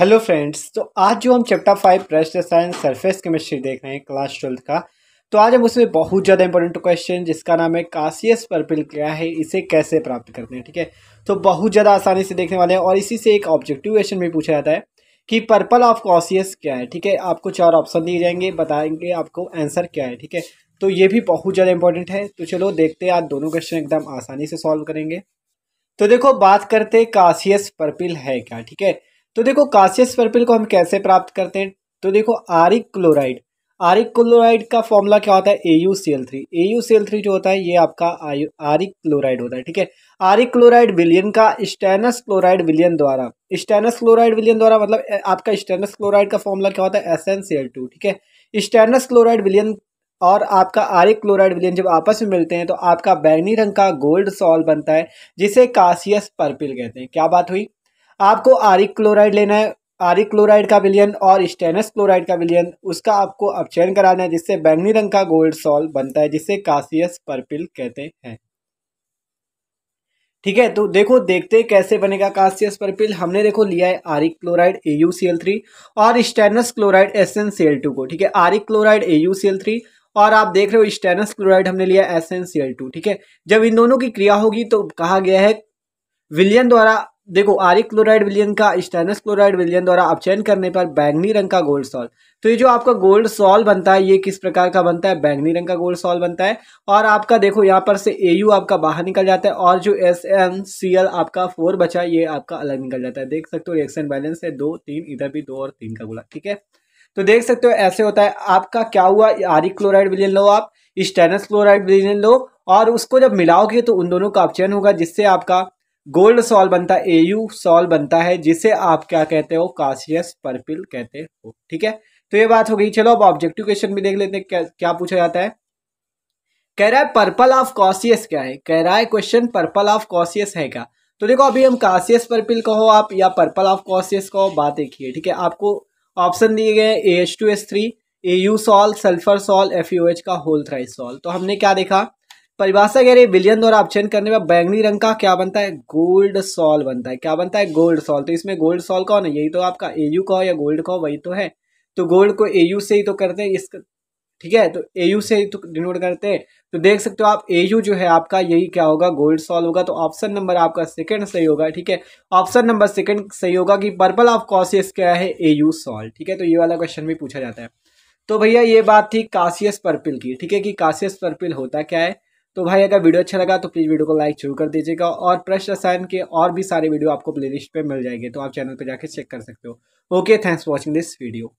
hello friends तो आज जो हम चैप्टर फाइव प्रेस्ट साइंस सरफेस केमिस्ट्री देख रहे हैं क्लास ट्वेल्थ का तो आज हम उसमें बहुत ज़्यादा इंपॉर्टेंट क्वेश्चन जिसका नाम है कासियस पर्पिल क्या है इसे कैसे प्राप्त करते हैं ठीक है तो बहुत ज़्यादा आसानी से देखने वाले हैं और इसी से एक ऑब्जेक्टिव क्वेश्चन भी पूछा जाता है कि पर्पल ऑफ कॉसियस क्या है ठीक है आपको चार ऑप्शन दिए जाएंगे बताएंगे आपको आंसर क्या है ठीक है तो ये भी बहुत ज़्यादा इंपॉर्टेंट है तो चलो देखते हैं आज दोनों क्वेश्चन एकदम आसानी से सॉल्व करेंगे तो देखो बात करते कासियस पर्पिल है क्या ठीक है तो देखो कासियस पर्पल को हम कैसे प्राप्त करते हैं तो देखो आरिक क्लोराइड आरिक क्लोराइड का फॉर्मूला क्या होता है A U C L three A U C L three जो होता है ये आपका आरिक क्लोराइड होता है ठीक है आरिक क्लोराइड विलियन का स्टेनस क्लोराइड विलियन द्वारा स्टेनस क्लोराइड विलियन द्वारा मतलब आपका स्टेनस क्लोराइड का फॉर्मूला क्या होता है S N C L two ठीक है स्टेनस क्लोराइड विलियन और आपका आरिक क्लोराइड विलियन जब आपस में मिलते हैं तो आपका बैंगनी रंग का गोल्ड सॉल बनता है जिसे कासियस पर्पिल कहते हैं क्या बात हुई आपको आरिक क्लोराइड लेना है आरिक क्लोराइड का विलियन और स्टेनस क्लोराइड का विलियन उसका आपको अपचयन कराना है जिससे बैंगनी रंग का गोल्ड सॉल बनता है जिसे कासियस पर्पिल कहते हैं ठीक है तो देखो देखते कैसे बनेगा कासियस पर्पिल हमने देखो लिया है auric chloride A U C L three और stannous chloride S N C L two को ठीक है auric chloride A U C L three और आप देख रहे हो स्टेनस क्लोराइड हमने लिया S N C L two ठीक है जब इन दोनों की क्रिया होगी तो कहा गया है विलियन द्वारा देखो आरिक क्लोराइड विलियन का स्टेनस क्लोराइड विलियन द्वारा अपचयन करने पर बैंगनी रंग का गोल्ड सॉल तो ये जो आपका गोल्ड सॉल बनता है ये किस प्रकार का बनता है बैंगनी रंग का गोल्ड सॉल बनता है और आपका देखो यहाँ पर से ए आपका बाहर निकल जाता है और जो एस एन सी एल आपका फोर बचा ये आपका अलग निकल जाता है देख सकते हो रिएक्शन बैलेंस है दो तीन इधर भी दो और तीन का गोला ठीक है तो देख सकते हो ऐसे होता है आपका क्या हुआ आरिक क्लोराइड विलियन लो आप स्टेनस क्लोराइड विलियन लो और उसको जब मिलाओगे तो उन दोनों का अपचयन होगा जिससे आपका गोल्ड सॉल बनता है एयू सॉल बनता है जिसे आप क्या कहते हो काशियस पर्पिल कहते हो ठीक है तो ये बात हो गई चलो अब ऑब्जेक्टिव क्वेश्चन भी देख लेते हैं क्या, क्या पूछा जाता है कह रहा है पर्पल ऑफ कॉसियस क्या है कह रहा है क्वेश्चन पर्पल ऑफ कॉसियस है क्या तो देखो अभी हम कासियस पर्पिल कहो आप या पर्पल ऑफ कॉसियस कहो बात एक ही है ठीक है आपको ऑप्शन दिए गए A H two S three A U sol sulphur sol F U H का होल थ्राइस सॉल तो हमने क्या देखा परिभाषा कह रही है विलियन द्वारा अपचयन करने पर बैंगनी रंग का क्या बनता है गोल्ड सॉल बनता है क्या बनता है गोल्ड सॉल तो इसमें गोल्ड सॉल कौन है यही तो आपका एयू कहो या गोल्ड का वही तो है तो गोल्ड को एयू से ही तो करते हैं इस ठीक है तो एयू से ही तो डिनोट करते हैं तो देख सकते हो आप एयू जो है आपका यही क्या होगा गोल्ड सॉल्व होगा तो ऑप्शन नंबर आपका सेकंड सही होगा ठीक है ऑप्शन नंबर सेकंड सही होगा कि पर्पल ऑफ कॉसियस क्या है एयू सॉल्व ठीक है तो ये वाला क्वेश्चन भी पूछा जाता है तो भैया ये बात थी कासियस पर्पिल की ठीक है कि कासियस पर्पिल होता क्या है तो भाई अगर वीडियो अच्छा लगा तो प्लीज़ वीडियो को लाइक जरूर कर दीजिएगा और प्रश रसायन के और भी सारे वीडियो आपको प्लेलिस्ट पे मिल जाएंगे तो आप चैनल पे जाके चेक कर सकते हो okay thanks for watching this video